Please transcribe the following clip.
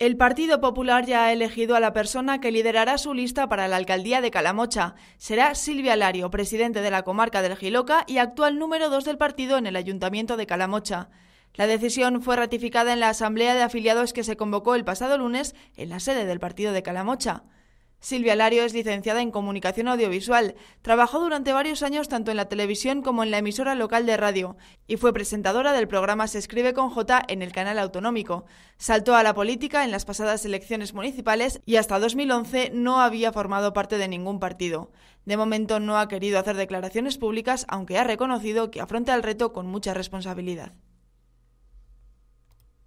El Partido Popular ya ha elegido a la persona que liderará su lista para la alcaldía de Calamocha. Será Silvia Lario, presidente de la comarca del Giloca y actual número dos del partido en el ayuntamiento de Calamocha. La decisión fue ratificada en la asamblea de afiliados que se convocó el pasado lunes en la sede del partido de Calamocha. Silvia Lario es licenciada en Comunicación Audiovisual. Trabajó durante varios años tanto en la televisión como en la emisora local de radio y fue presentadora del programa Se escribe con J en el canal autonómico. Saltó a la política en las pasadas elecciones municipales y hasta 2011 no había formado parte de ningún partido. De momento no ha querido hacer declaraciones públicas, aunque ha reconocido que afronta el reto con mucha responsabilidad.